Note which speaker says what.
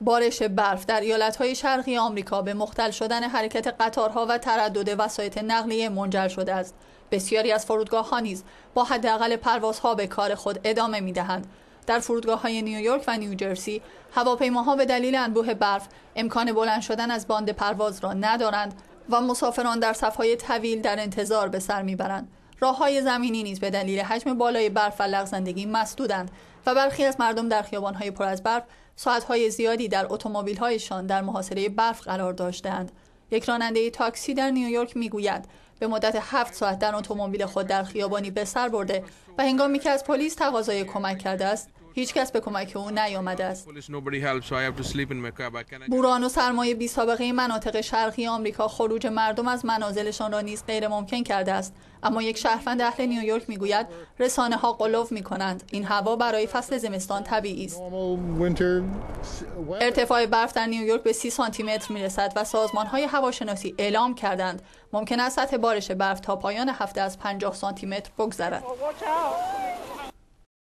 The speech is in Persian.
Speaker 1: بارش برف در ایالتهای شرقی آمریکا به مختل شدن حرکت قطارها و تردد وسایط نقلیه منجر شده است بسیاری از فرودگاه ها نیز با حداقل پروازها به کار خود ادامه می دهند. در فرودگاه های نیویورک و نیوجرسی هواپیماها به دلیل انبوه برف امکان بلند شدن از باند پرواز را ندارند و مسافران در صفهای طویل در انتظار به سر میبرند های زمینی نیز به دلیل حجم بالای برف و لغزندگی زندگی مسدودند و برخی از مردم در های پر از برف های زیادی در هایشان در محاصره برف قرار داشتند. یک راننده تاکسی در نیویورک میگوید به مدت هفت ساعت در اتومبیل خود در خیابانی به سر برده و هنگامی که از پلیس تقاضای کمک کرده است هیچ کس به کمک او نیامده است بوران و سرمایه بی سابقه مناطق شرقی آمریکا خروج مردم از منازلشان را نیز غیر ممکن کرده است اما یک شهروند اهل نیویورک میگوید رسانه ها قلوف می کنند این هوا برای فصل زمستان طبیعی است ارتفاع برف در نیویورک به 30 سانتی متر می رسد و سازمان های هواشناسی اعلام کردند ممکن است سطح بارش برف تا پایان هفته از 50 سانتی متر بگذرد